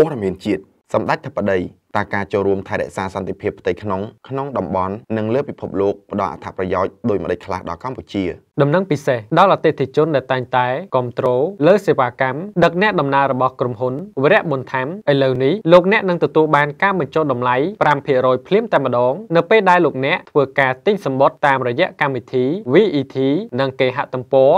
ព័ត៌មានជាតិសម្ដេចធិបតីតើការចូលរួមថែរក្សាសន្តិភាពផ្ទៃក្នុងក្នុងតំបន់និងលើពិភពលោកផ្ដល់អត្ថប្រយោជន៍ដូចម្តេចខ្លះដល់កម្ពុជាដំណឹងពិសេសដល់អតិថិជនដែលតែងតែគ្រប់គ្រងលើសេវាកម្មដឹកអ្នកដំណើររបស់ក្រុមហ៊ុនវរៈបុនថាមឥឡូវនេះលោកអ្នកនឹងទទួលបានការបញ្ចុះតម្លៃ5%ភ្លាមតែម្ដង នៅពេលដែលលោកអ្នកធ្វើការទិញសម្បត្តិតាមរយៈកម្មវិធី VET និងគេហទំព័រ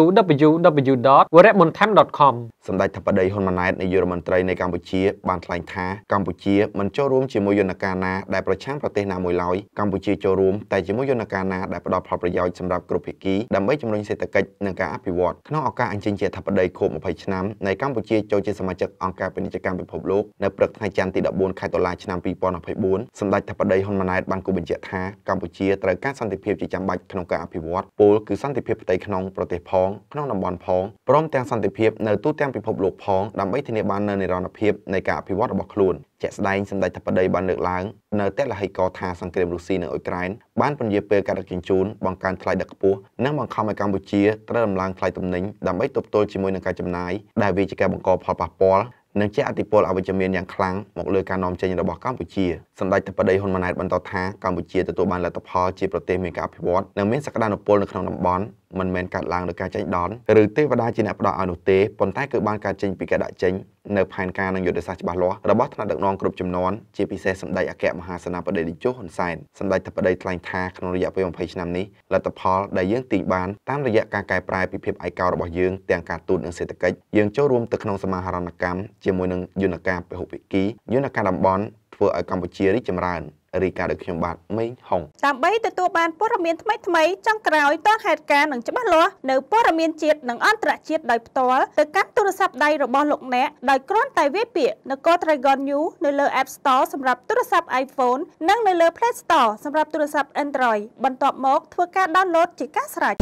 www.wrabontham.com សម្ដេចធិបតីហ៊ុនម៉ាណែតនាយករដ្ឋមន្ត្រីនៃកម្ពុជា បានថ្លែងថាកម្ពុជាមិនចូលរួមជាមួយយន្តការណាដែលប្រឆាំងប្រទេសណាមួយឡើយកម្ពុជាចូលរួមតែជាមួយយន្តការណាដែលផ្ដល់ផលប្រយោជន៍សម្រាប់គ្រប់ភាគីដើម្បីជំរុញសេដ្ឋកិច្ចនិងការអភិវឌ្ឍក្នុងឱកាសអញ្ជើញជាអធិបតីខួប20ឆ្នាំនៃកម្ពុជាចូលជាសមាជិកអង្គការពាណិជ្ជកម្មពិភពលោកនៅព្រឹកថ្ងៃច័ន្ទទី14ខែតុលាឆ្នាំ2024សម្ដេចអធិបតីហ៊ុនម៉ាណែតបានគូបញ្ជាក់ថាកម្ពុជាត្រូវការសន្តិភាពជាចាំបាច់ក្នុងការអភិវឌ្ឍពលគឺសន្តិភាពផ្ទៃក្នុងប្រទេសផងក្នុងតំបន់ផងព្រមទាំងសន្តិភាពនៅទូទាំងពិភពលោកផងដើម្បីធានាបាននូវនិរន្តរភាពនៃការអភិវឌ្ឍរបស់ខ្លួនជាក់ស្ដែងសម្ដេចថាបដីបានលើកឡើងនៅតែលហិកថាសង្គ្រាមរុស្ស៊ីនៅអ៊ុយក្រែនបានពន្យាពេលការដឹកជញ្ជូនបង្កើនថ្លៃដឹកខ្ពស់និងបង្ខំឲ្យកម្ពុជាត្រូវដំឡើងថ្លៃទំនិញដើម្បីទប់ទល់ជាមួយនឹងការចំណាយដែលវាជាការបង្កផលប៉ះពាល់និងជាអតិពលអវិជ្ជមានយ៉ាងខ្លាំងមកលើការនាំចេញរបស់កម្ពុជាសម្ដេចតបដីហ៊ុនម៉ាណែតបន្តថាកម្ពុជាទទួលបានលទ្ធផលជាប្រទេសមានការអភិវឌ្ឍនិងមានសក្តានុពលនៅក្នុងតំបន់មិនមែនកើតឡើងដោយការចាញ់ដនឬទេវតាជាអ្នកផ្ដល់ឲ្យនោះទេប៉ុន្តែគឺបានការចេញពីការដាក់ចេញនៅផែនការនិងយុទ្ធសាស្ត្រច្បាស់លាស់របស់ថ្នាក់ដឹកនាំគ្រប់ចំនួនជាពិសេសសម្ដេចអគ្គមហាសេនាបតីតេជោហ៊ុនសែនសម្ដេចធិបតីថ្លែងថាក្នុងរយៈពេល20ឆ្នាំនេះលទ្ធផលដែលយើងទាញបានតាមរយៈការកែប្រែពីភាពឯកោរបស់យើងទាំងការទូតនិងសេដ្ឋកិច្ចយើង ចូលរួមទៅក្នុងសមាហរណកម្មជាមួយនឹងយន្តការពហុភាគីយន្តការតំបន់ធ្វើឲ្យកម្ពុជារីកចម្រើន។រីកាដោយខ្ញុំបាទមេងហុងដើម្បីទទួលបានព័ត៌មានថ្មីថ្មីចុងក្រោយតហេតុការណ៍និងច្បាស់លាស់នៅព័ត៌មានជាតិនិងអន្តរជាតិដោយផ្ទាល់ទៅកាន់ទូរស័ព្ទដៃរបស់លោកអ្នកដោយគ្រាន់តែវាយពាក្យនគរ Dragon New នៅលើ App Store សម្រាប់ទូរស័ព្ទ iPhone និងនៅលើ Play Store សម្រាប់ទូរស័ព្ទ Android បន្ទាប់មកធ្វើការ download ជាការស្រេច